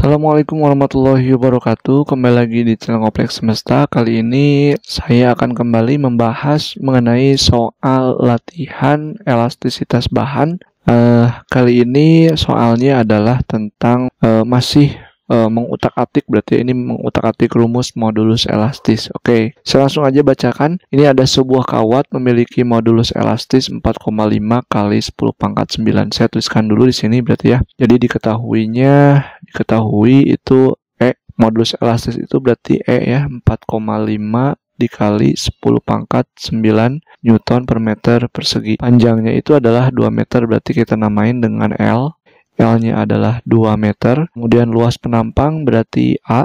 Assalamualaikum warahmatullahi wabarakatuh Kembali lagi di channel kompleks Semesta Kali ini saya akan kembali membahas mengenai soal latihan elastisitas bahan uh, Kali ini soalnya adalah tentang uh, masih Eh, mengutak-atik berarti ini mengutak-atik rumus modulus elastis. Oke, okay. saya langsung aja bacakan. Ini ada sebuah kawat memiliki modulus elastis 4,5 kali 10 pangkat 9. Saya tuliskan dulu di sini berarti ya. Jadi diketahuinya diketahui itu E modulus elastis itu berarti E ya 4,5 dikali 10 pangkat 9 Newton per meter persegi. Panjangnya itu adalah 2 meter, berarti kita namain dengan L. L-nya adalah 2 meter. Kemudian luas penampang berarti A.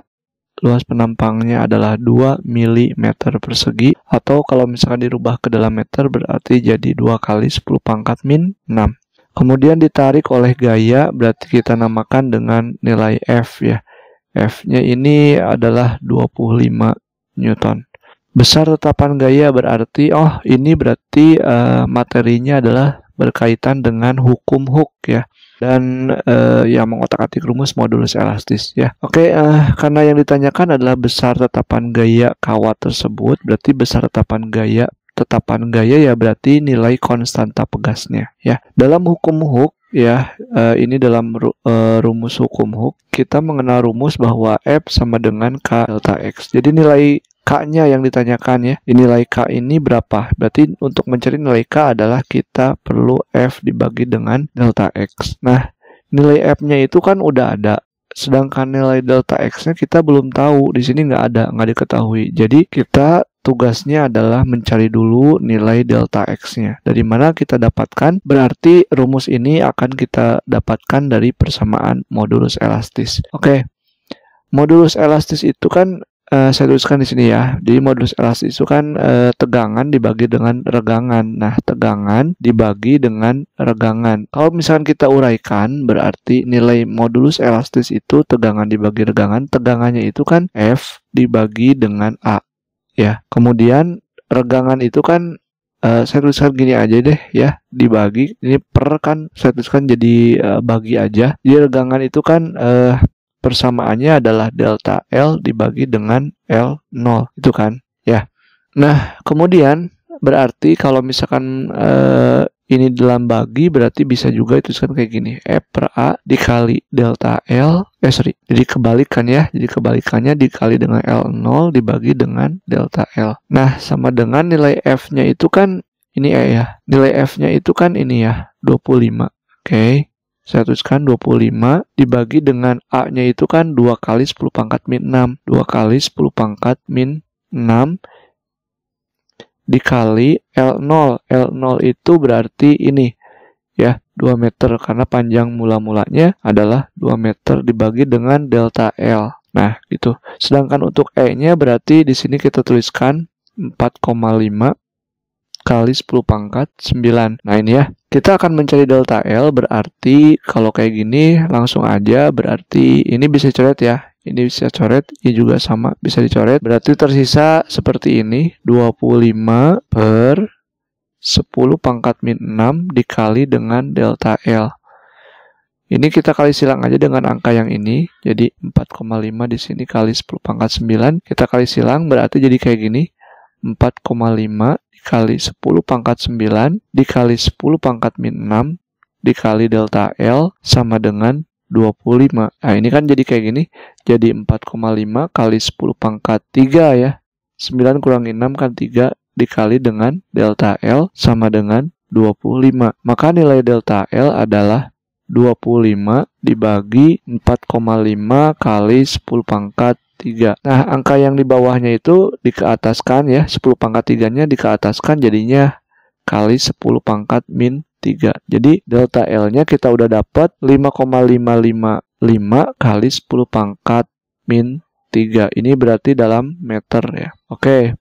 Luas penampangnya adalah 2 mm persegi. Atau kalau misalkan dirubah ke dalam meter berarti jadi 2 kali 10 pangkat min 6. Kemudian ditarik oleh gaya berarti kita namakan dengan nilai F ya. F-nya ini adalah 25 Newton. Besar tetapan gaya berarti, oh ini berarti uh, materinya adalah berkaitan dengan hukum hook ya dan uh, yang mengotak-atik rumus modulus elastis ya. Oke, okay, uh, eh, karena yang ditanyakan adalah besar tetapan gaya kawat tersebut, berarti besar tetapan gaya tetapan gaya ya berarti nilai konstanta pegasnya ya. Dalam hukum hook ya eh, ini dalam rumus hukum hook kita mengenal rumus bahwa F sama dengan K delta X. Jadi nilai K-nya yang ditanyakan ya. Nilai K ini berapa? Berarti untuk mencari nilai K adalah kita perlu F dibagi dengan delta X. Nah, nilai F-nya itu kan udah ada. Sedangkan nilai delta X-nya kita belum tahu. Di sini nggak ada, nggak diketahui. Jadi kita tugasnya adalah mencari dulu nilai delta X-nya. Dari mana kita dapatkan? Berarti rumus ini akan kita dapatkan dari persamaan modulus elastis. Oke, okay. modulus elastis itu kan uh, saya tuliskan di sini ya. Jadi modulus elastis itu kan uh, tegangan dibagi dengan regangan. Nah, tegangan dibagi dengan regangan. Kalau misalkan kita uraikan berarti nilai modulus elastis itu tegangan dibagi regangan, tegangannya itu kan F dibagi dengan A. Ya, kemudian regangan itu kan Uh, saya tuliskan gini aja deh ya dibagi ini per kan saya tuliskan jadi uh, bagi aja jadi regangan itu kan uh, persamaannya adalah delta L dibagi dengan L0 itu kan ya nah kemudian berarti kalau misalkan eh, ini dalam bagi berarti bisa juga itu kan kayak gini F per A dikali delta L eh sorry jadi kebalikan ya jadi kebalikannya dikali dengan L0 dibagi dengan delta L nah sama dengan nilai F nya itu kan ini E ya nilai F nya itu kan ini ya 25 ya. kan ya, oke okay. Saya tuliskan 25 dibagi dengan A-nya itu kan 2 kali 10 pangkat min 6. 2 kali 10 pangkat min 6 dikali L0. L0 itu berarti ini ya 2 meter karena panjang mula-mulanya adalah 2 meter dibagi dengan delta L. Nah, gitu. Sedangkan untuk E-nya berarti di sini kita tuliskan 4,5 kali 10 pangkat 9. Nah ini ya, kita akan mencari delta L berarti kalau kayak gini langsung aja berarti ini bisa coret ya. Ini bisa coret, ini juga sama bisa dicoret. Berarti tersisa seperti ini, 25 per 10 pangkat min 6 dikali dengan delta L. Ini kita kali silang aja dengan angka yang ini. Jadi 4,5 di sini kali 10 pangkat 9. Kita kali silang berarti jadi kayak gini. 4,5 dikali 10 pangkat 9 dikali 10 pangkat min 6 dikali delta L sama dengan 25. Nah, ini kan jadi kayak gini. Jadi 4,5 kali 10 pangkat 3 ya. 9 kurangi 6 kan 3 dikali dengan delta L sama dengan 25. Maka nilai delta L adalah 25 dibagi 4,5 kali 10 pangkat 3. Nah, angka yang di bawahnya itu dikeataskan ya, 10 pangkat 3-nya dikeataskan jadinya kali 10 pangkat min 3. Jadi delta L-nya kita udah dapat 5,555 kali 10 pangkat min 3. Ini berarti dalam meter ya. Oke,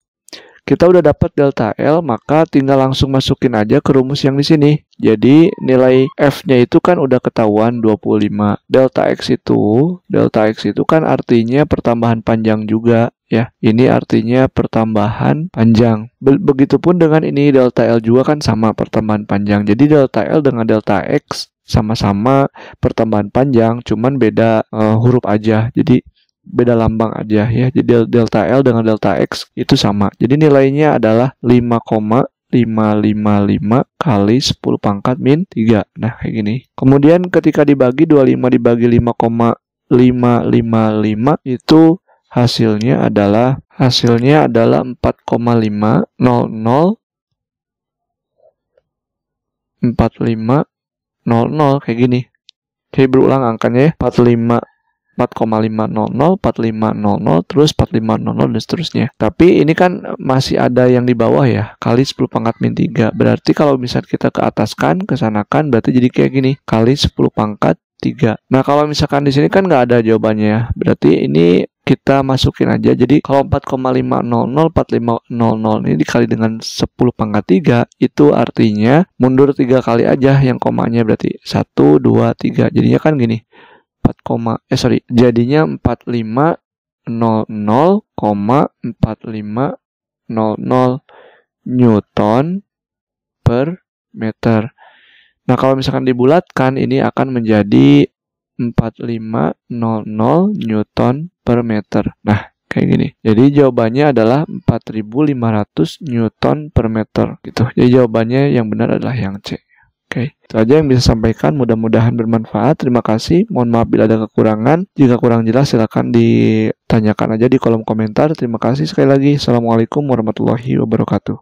kita udah dapat delta L, maka tinggal langsung masukin aja ke rumus yang di sini. Jadi nilai F-nya itu kan udah ketahuan 25. Delta X itu, delta X itu kan artinya pertambahan panjang juga ya. Ini artinya pertambahan panjang. Be Begitupun dengan ini delta L juga kan sama pertambahan panjang. Jadi delta L dengan delta X sama-sama pertambahan panjang, cuman beda uh, huruf aja. Jadi beda lambang aja ya. Jadi delta L dengan delta X itu sama. Jadi nilainya adalah 5, 555 kali 10 pangkat min 3. Nah, kayak gini. Kemudian ketika dibagi 25 dibagi 5,555 itu hasilnya adalah hasilnya adalah 4,500 4500 kayak gini. Jadi berulang angkanya ya. 45 4,500, 4500, terus 4500 dan seterusnya. Tapi ini kan masih ada yang di bawah ya, kali 10 pangkat min 3. Berarti kalau misalnya kita ke atas kan, ke sana kan, berarti jadi kayak gini, kali 10 pangkat 3. Nah, kalau misalkan di sini kan nggak ada jawabannya. ya. Berarti ini kita masukin aja. Jadi kalau 4,500 4500 ini dikali dengan 10 pangkat 3 itu artinya mundur 3 kali aja yang komanya berarti 1 2 3. Jadinya kan gini. 4, eh sorry, jadinya 4500,4500 Newton per meter. Nah, kalau misalkan dibulatkan, ini akan menjadi 4500 Newton per meter. Nah, kayak gini. Jadi jawabannya adalah 4500 Newton per meter gitu. Jadi jawabannya yang benar adalah yang C. Oke, okay. itu aja yang bisa sampaikan. Mudah-mudahan bermanfaat. Terima kasih. Mohon maaf bila ada kekurangan. Jika kurang jelas, silakan ditanyakan aja di kolom komentar. Terima kasih sekali lagi. Assalamualaikum warahmatullahi wabarakatuh.